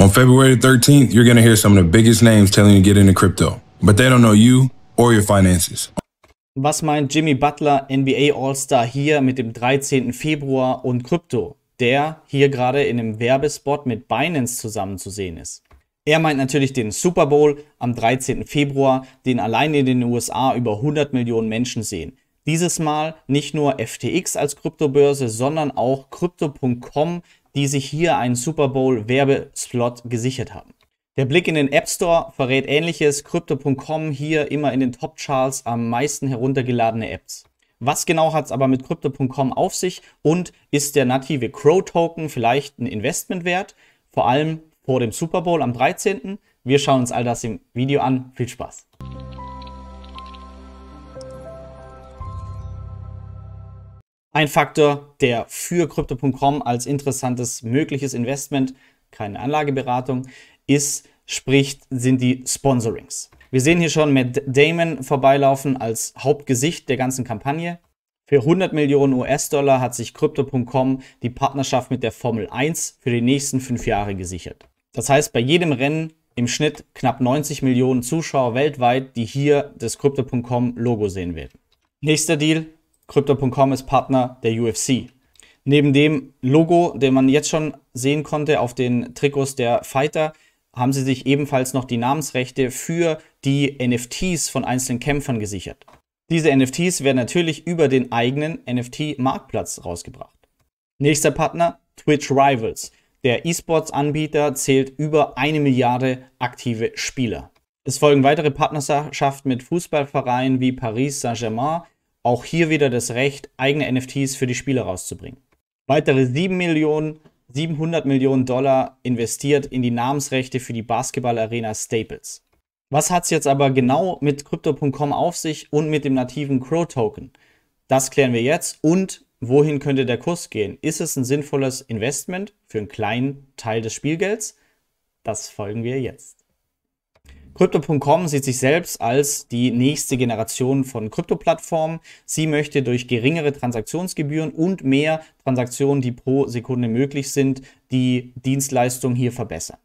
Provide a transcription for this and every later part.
On February 13th, you're going to hear some of the biggest names telling you to get into crypto, but they don't know you or your finances. Was meint Jimmy Butler, NBA All-Star, hier mit dem 13. Februar und Krypto, der hier gerade in einem Werbespot mit Binance zusammen zu sehen ist? Er meint natürlich den Super Bowl am 13. Februar, den allein in den USA über 100 Millionen Menschen sehen. Dieses Mal nicht nur FTX als Kryptobörse, sondern auch Crypto.com, die sich hier einen Super Bowl Werbeslot gesichert haben. Der Blick in den App Store verrät ähnliches. Crypto.com hier immer in den Top Charts am meisten heruntergeladene Apps. Was genau hat es aber mit Crypto.com auf sich und ist der native Crow-Token vielleicht ein Investment wert? Vor allem vor dem Super Bowl am 13. Wir schauen uns all das im Video an. Viel Spaß! Ein Faktor, der für Crypto.com als interessantes mögliches Investment, keine Anlageberatung, ist, spricht, sind die Sponsorings. Wir sehen hier schon Matt Damon vorbeilaufen als Hauptgesicht der ganzen Kampagne. Für 100 Millionen US-Dollar hat sich Crypto.com die Partnerschaft mit der Formel 1 für die nächsten fünf Jahre gesichert. Das heißt, bei jedem Rennen im Schnitt knapp 90 Millionen Zuschauer weltweit, die hier das Crypto.com-Logo sehen werden. Nächster Deal, Crypto.com ist Partner der UFC. Neben dem Logo, den man jetzt schon sehen konnte auf den Trikots der Fighter, haben sie sich ebenfalls noch die Namensrechte für die NFTs von einzelnen Kämpfern gesichert. Diese NFTs werden natürlich über den eigenen NFT-Marktplatz rausgebracht. Nächster Partner, Twitch Rivals. Der E-Sports-Anbieter zählt über eine Milliarde aktive Spieler. Es folgen weitere Partnerschaften mit Fußballvereinen wie Paris Saint-Germain, auch hier wieder das Recht, eigene NFTs für die Spiele rauszubringen. Weitere 7 Millionen, 700 Millionen Dollar investiert in die Namensrechte für die Basketballarena Staples. Was hat es jetzt aber genau mit Crypto.com auf sich und mit dem nativen Crow-Token? Das klären wir jetzt und wohin könnte der Kurs gehen? Ist es ein sinnvolles Investment für einen kleinen Teil des Spielgelds? Das folgen wir jetzt. Crypto.com sieht sich selbst als die nächste Generation von Krypto-Plattformen. Sie möchte durch geringere Transaktionsgebühren und mehr Transaktionen, die pro Sekunde möglich sind, die Dienstleistung hier verbessern.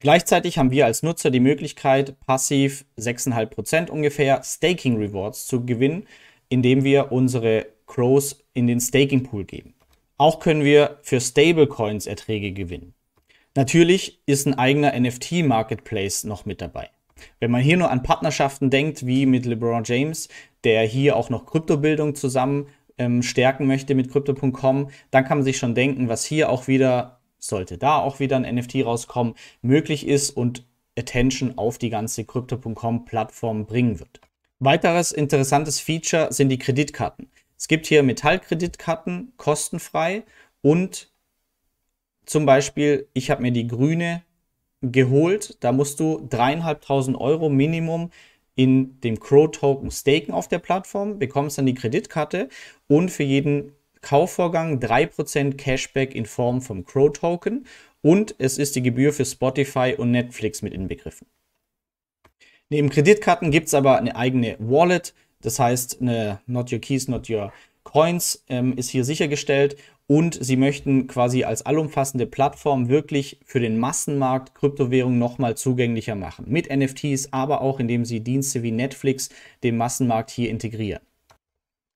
Gleichzeitig haben wir als Nutzer die Möglichkeit, passiv 6,5% ungefähr Staking Rewards zu gewinnen, indem wir unsere Crows in den Staking Pool geben. Auch können wir für Stablecoins Erträge gewinnen. Natürlich ist ein eigener NFT-Marketplace noch mit dabei. Wenn man hier nur an Partnerschaften denkt, wie mit LeBron James, der hier auch noch Kryptobildung zusammen ähm, stärken möchte mit Crypto.com, dann kann man sich schon denken, was hier auch wieder, sollte da auch wieder ein NFT rauskommen, möglich ist und Attention auf die ganze Crypto.com-Plattform bringen wird. Weiteres interessantes Feature sind die Kreditkarten. Es gibt hier Metallkreditkarten kostenfrei und zum Beispiel, ich habe mir die grüne geholt. Da musst du dreieinhalbtausend Euro Minimum in dem Crow-Token staken auf der Plattform, bekommst dann die Kreditkarte und für jeden Kaufvorgang 3% Cashback in Form vom Crow-Token und es ist die Gebühr für Spotify und Netflix mit inbegriffen. Neben Kreditkarten gibt es aber eine eigene Wallet, das heißt eine Not Your Keys, Not Your Coins ähm, ist hier sichergestellt und sie möchten quasi als allumfassende Plattform wirklich für den Massenmarkt Kryptowährungen nochmal zugänglicher machen. Mit NFTs, aber auch indem sie Dienste wie Netflix den Massenmarkt hier integrieren.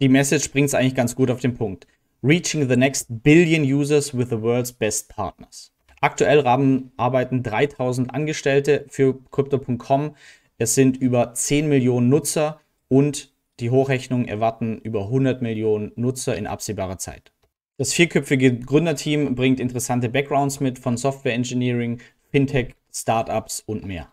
Die Message bringt es eigentlich ganz gut auf den Punkt. Reaching the next billion users with the world's best partners. Aktuell haben, arbeiten 3000 Angestellte für Crypto.com. Es sind über 10 Millionen Nutzer und die Hochrechnungen erwarten über 100 Millionen Nutzer in absehbarer Zeit. Das vierköpfige Gründerteam bringt interessante Backgrounds mit von Software Engineering, Fintech, Startups und mehr.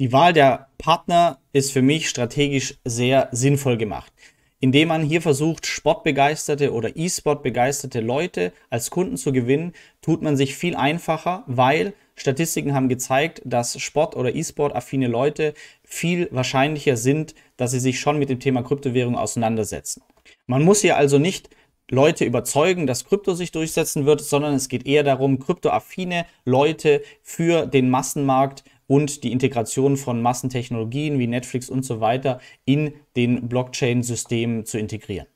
Die Wahl der Partner ist für mich strategisch sehr sinnvoll gemacht, indem man hier versucht, sportbegeisterte oder E-Sport-begeisterte Leute als Kunden zu gewinnen, tut man sich viel einfacher, weil Statistiken haben gezeigt, dass Sport- oder E-Sport-affine Leute viel wahrscheinlicher sind, dass sie sich schon mit dem Thema Kryptowährung auseinandersetzen. Man muss hier also nicht Leute überzeugen, dass Krypto sich durchsetzen wird, sondern es geht eher darum, kryptoaffine Leute für den Massenmarkt und die Integration von Massentechnologien wie Netflix und so weiter in den Blockchain-Systemen zu integrieren.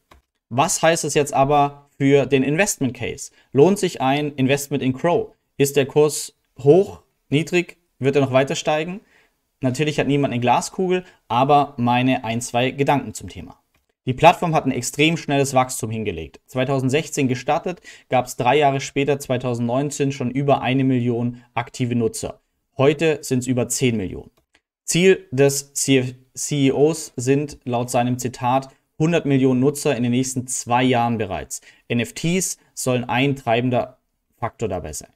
Was heißt es jetzt aber für den Investment Case? Lohnt sich ein Investment in Crow? Ist der Kurs hoch, niedrig? Wird er noch weiter steigen? Natürlich hat niemand eine Glaskugel, aber meine ein, zwei Gedanken zum Thema. Die Plattform hat ein extrem schnelles Wachstum hingelegt. 2016 gestartet, gab es drei Jahre später, 2019, schon über eine Million aktive Nutzer. Heute sind es über 10 Millionen. Ziel des CEOs sind laut seinem Zitat 100 Millionen Nutzer in den nächsten zwei Jahren bereits. NFTs sollen ein treibender Faktor dabei sein.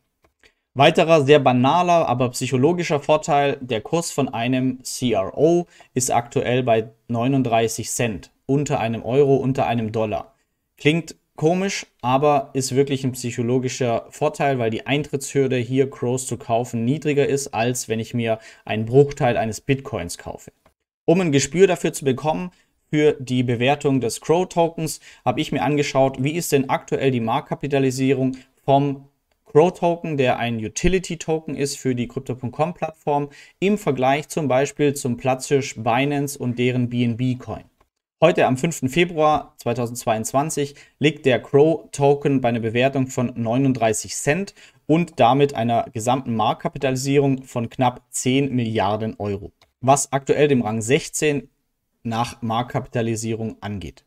Weiterer sehr banaler, aber psychologischer Vorteil, der Kurs von einem CRO ist aktuell bei 39 Cent unter einem Euro, unter einem Dollar. Klingt komisch, aber ist wirklich ein psychologischer Vorteil, weil die Eintrittshürde hier Crows zu kaufen niedriger ist, als wenn ich mir einen Bruchteil eines Bitcoins kaufe. Um ein Gespür dafür zu bekommen, für die Bewertung des Crow Tokens habe ich mir angeschaut, wie ist denn aktuell die Marktkapitalisierung vom Crow Token, der ein Utility Token ist für die Crypto.com Plattform, im Vergleich zum Beispiel zum Platzhirsch Binance und deren BNB Coin. Heute am 5. Februar 2022 liegt der Crow-Token bei einer Bewertung von 39 Cent und damit einer gesamten Marktkapitalisierung von knapp 10 Milliarden Euro, was aktuell dem Rang 16 nach Marktkapitalisierung angeht.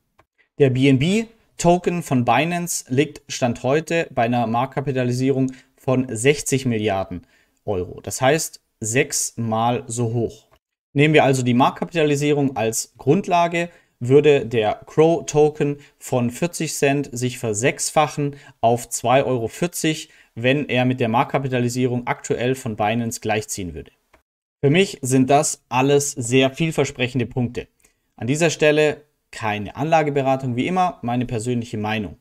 Der BNB Token von Binance liegt Stand heute bei einer Marktkapitalisierung von 60 Milliarden Euro, das heißt sechsmal so hoch. Nehmen wir also die Marktkapitalisierung als Grundlage, würde der Crow-Token von 40 Cent sich versechsfachen auf 2,40 Euro, wenn er mit der Marktkapitalisierung aktuell von Binance gleichziehen würde. Für mich sind das alles sehr vielversprechende Punkte. An dieser Stelle keine Anlageberatung, wie immer, meine persönliche Meinung.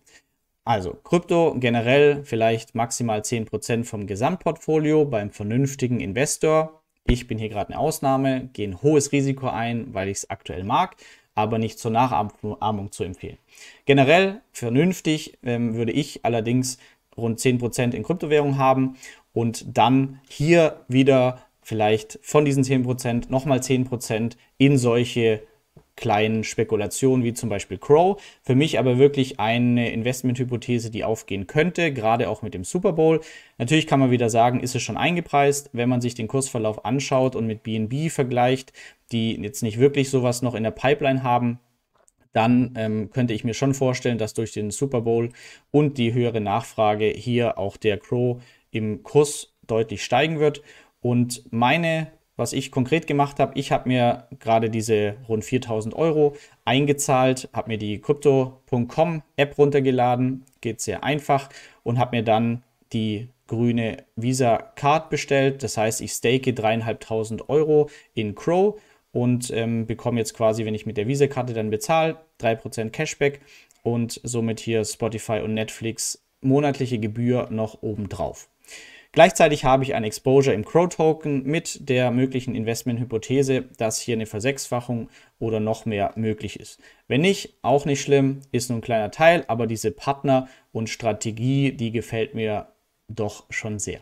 Also Krypto generell vielleicht maximal 10% vom Gesamtportfolio beim vernünftigen Investor. Ich bin hier gerade eine Ausnahme, gehe ein hohes Risiko ein, weil ich es aktuell mag aber nicht zur Nachahmung zu empfehlen. Generell vernünftig ähm, würde ich allerdings rund 10% in Kryptowährungen haben und dann hier wieder vielleicht von diesen 10% nochmal 10% in solche kleinen Spekulationen wie zum Beispiel Crow. Für mich aber wirklich eine Investmenthypothese, die aufgehen könnte, gerade auch mit dem Super Bowl. Natürlich kann man wieder sagen, ist es schon eingepreist. Wenn man sich den Kursverlauf anschaut und mit BNB vergleicht, die jetzt nicht wirklich sowas noch in der Pipeline haben, dann ähm, könnte ich mir schon vorstellen, dass durch den Super Bowl und die höhere Nachfrage hier auch der Crow im Kurs deutlich steigen wird. Und meine was ich konkret gemacht habe, ich habe mir gerade diese rund 4000 Euro eingezahlt, habe mir die Crypto.com-App runtergeladen, geht sehr einfach und habe mir dann die grüne Visa Card bestellt. Das heißt, ich stake dreieinhalbtausend Euro in Crow und ähm, bekomme jetzt quasi, wenn ich mit der Visa-Karte dann bezahle, 3% Cashback und somit hier Spotify und Netflix monatliche Gebühr noch obendrauf. Gleichzeitig habe ich ein Exposure im Crow-Token mit der möglichen Investmenthypothese, dass hier eine Versechsfachung oder noch mehr möglich ist. Wenn nicht, auch nicht schlimm, ist nur ein kleiner Teil, aber diese Partner- und Strategie, die gefällt mir doch schon sehr.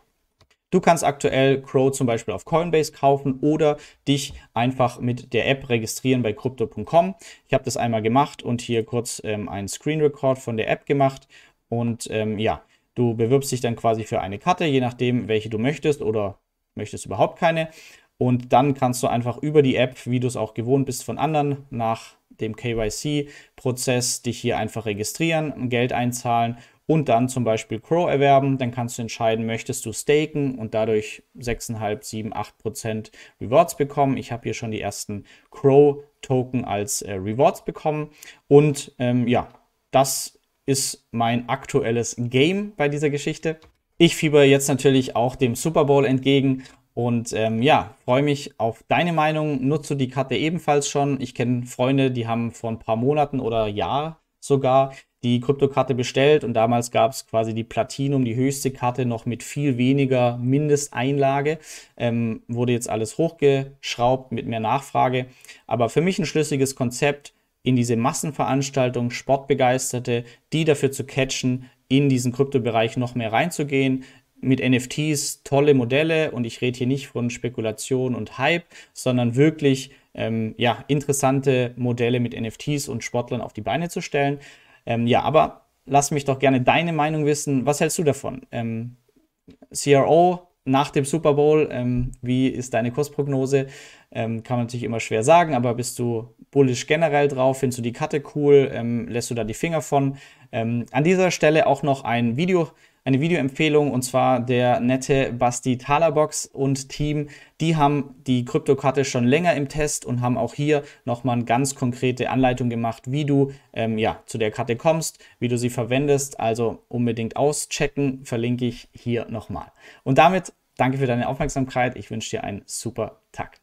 Du kannst aktuell Crow zum Beispiel auf Coinbase kaufen oder dich einfach mit der App registrieren bei crypto.com. Ich habe das einmal gemacht und hier kurz ähm, einen Screen Record von der App gemacht. Und ähm, ja, Du bewirbst dich dann quasi für eine Karte, je nachdem, welche du möchtest oder möchtest überhaupt keine. Und dann kannst du einfach über die App, wie du es auch gewohnt bist von anderen, nach dem KYC-Prozess dich hier einfach registrieren, Geld einzahlen und dann zum Beispiel Crow erwerben. Dann kannst du entscheiden, möchtest du staken und dadurch 6,5, 7, 8 Rewards bekommen. Ich habe hier schon die ersten Crow-Token als äh, Rewards bekommen. Und ähm, ja, das ist mein aktuelles Game bei dieser Geschichte. Ich fieber jetzt natürlich auch dem Super Bowl entgegen und ähm, ja, freue mich auf deine Meinung. Nutze die Karte ebenfalls schon. Ich kenne Freunde, die haben vor ein paar Monaten oder Jahr sogar die Kryptokarte bestellt und damals gab es quasi die Platinum, die höchste Karte, noch mit viel weniger Mindesteinlage. Ähm, wurde jetzt alles hochgeschraubt mit mehr Nachfrage. Aber für mich ein schlüssiges Konzept in diese Massenveranstaltung Sportbegeisterte, die dafür zu catchen, in diesen Kryptobereich noch mehr reinzugehen. Mit NFTs tolle Modelle und ich rede hier nicht von Spekulation und Hype, sondern wirklich ähm, ja, interessante Modelle mit NFTs und Sportlern auf die Beine zu stellen. Ähm, ja, aber lass mich doch gerne deine Meinung wissen. Was hältst du davon? Ähm, CRO, nach dem Super Bowl. Ähm, wie ist deine Kursprognose? Ähm, kann man natürlich immer schwer sagen, aber bist du bullisch generell drauf? Findest du die Karte cool? Ähm, lässt du da die Finger von? Ähm, an dieser Stelle auch noch ein Video eine Videoempfehlung und zwar der nette Basti Talabox und Team. Die haben die Kryptokarte schon länger im Test und haben auch hier nochmal eine ganz konkrete Anleitung gemacht, wie du ähm, ja, zu der Karte kommst, wie du sie verwendest. Also unbedingt auschecken, verlinke ich hier nochmal. Und damit danke für deine Aufmerksamkeit. Ich wünsche dir einen super Tag.